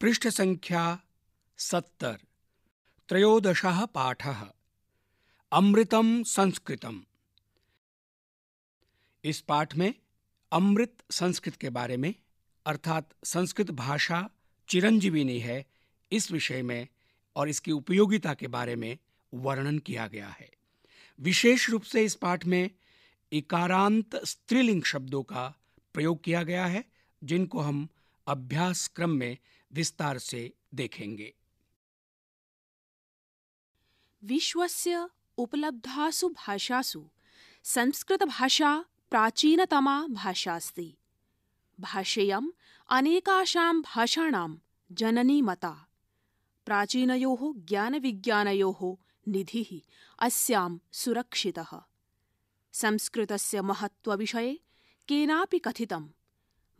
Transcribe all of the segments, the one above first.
पृष्ठ संख्या सत्तर त्रयोदशः पाठः अमृतम संस्कृतम इस पाठ में अमृत संस्कृत के बारे में अर्थात संस्कृत भाषा चिरंजीविनी है इस विषय में और इसकी उपयोगिता के बारे में वर्णन किया गया है विशेष रूप से इस पाठ में इकारांत स्त्रीलिंग शब्दों का प्रयोग किया गया है जिनको हम अभ्यास क्रम में विस्तार से देखेंगे विश्वस्य उपलब्धासु भाषासु संस्कृत भाषा प्राचीनतमा भाषास्ति भाषेयम् अनेकाशां भाषाणां जननी मता प्राचीनयोः ज्ञानविज्ञानयोः निधिः अस्यां सुरक्षितः संस्कृतस्य महत्त्वविषये केनापि कथितम्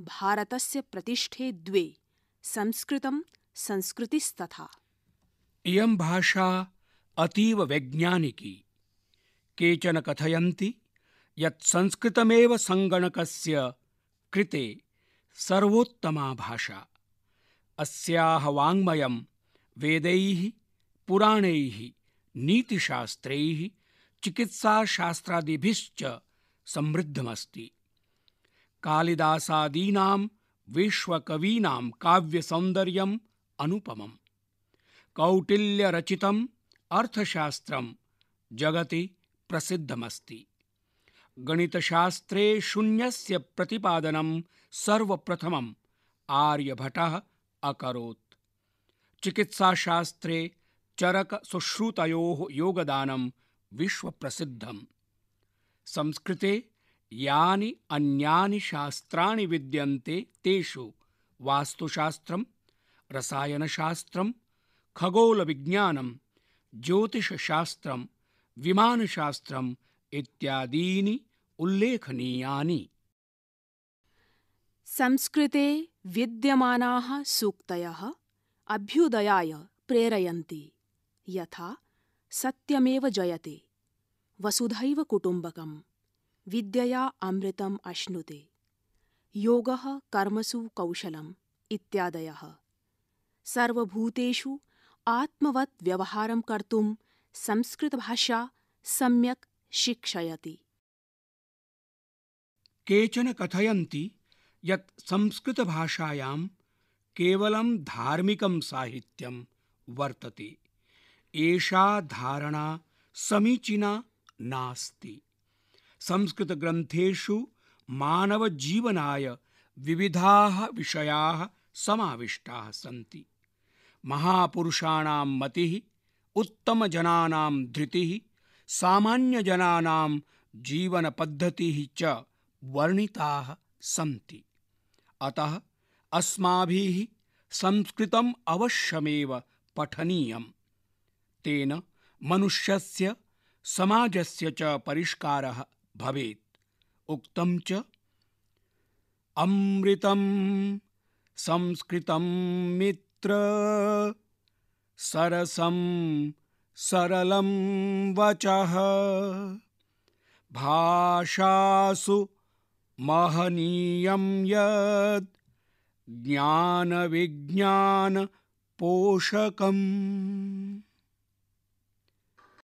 भारतस्य प्रतिष्ठे द्वे संस्कृतं संस्कृतिस्तथा इयं भाषा अतीव वैज्ञानिकी केचन कथयन्ति यत् संस्कृतमेव सङ्गणकस्य कृते सर्वोत्तमा भाषा अस्याः वाङ्मयं वेदैः पुराणैः नीतिशास्त्रैः चिकित्साशास्त्रादिभिश्च समृद्धमस्ति कालिदासादीनां विश्वकवीनां काव्यसौन्दर्यम् अनुपमम् कौटिल्यरचितम् अर्थशास्त्रं जगति प्रसिद्धमस्ति गणितशास्त्रे शून्यस्य प्रतिपादनं सर्वप्रथमम् आर्यभटः अकरोत् चिकित्साशास्त्रे चरकसुश्रुतयोः योगदानं विश्वप्रसिद्धम् संस्कृते यानि अन्यानि शास्त्राणि विद्यन्ते तेषु वास्तुशास्त्रं रसायनशास्त्रं खगोलविज्ञानं ज्योतिषशास्त्रं विमानशास्त्रम् इत्यादीनि उल्लेखनीयानि संस्कृते विद्यमानाः सूक्तयः अभ्युदयाय प्रेरयन्ति यथा सत्यमेव जयते वसुधैव कुटुम्बकम् विद्यया अमृतम अश्नुते योग कर्मसु कौशल इत्यादय सर्वूतेषु आत्मवत् कर्म संस्कृत भाषा सम्यक् शिक्षयति केचन कथयन्ति यत् संस्कृतभाषायां केवलं धार्मिकं साहित्यं वर्तते एषा धारणा समीचीना नास्ति संस्कृतग्रन्थेषु मानवजीवनाय विविधाः विषया समाविष्टाः सन्ति महापुरुषाणां धृति उत्तमजनानां धृतिः जीवन पद्धति च वर्णिता सी अतः अस्म संस्कृत अवश्यम पठनीय तेन मनुष्य समाजस्य च परिष्कारः भवेत् उक्तं च अमृतं संस्कृतं मित्र सरसं सरलं वचः भाषासु महनीयं यत् ज्ञानविज्ञानपोषकम्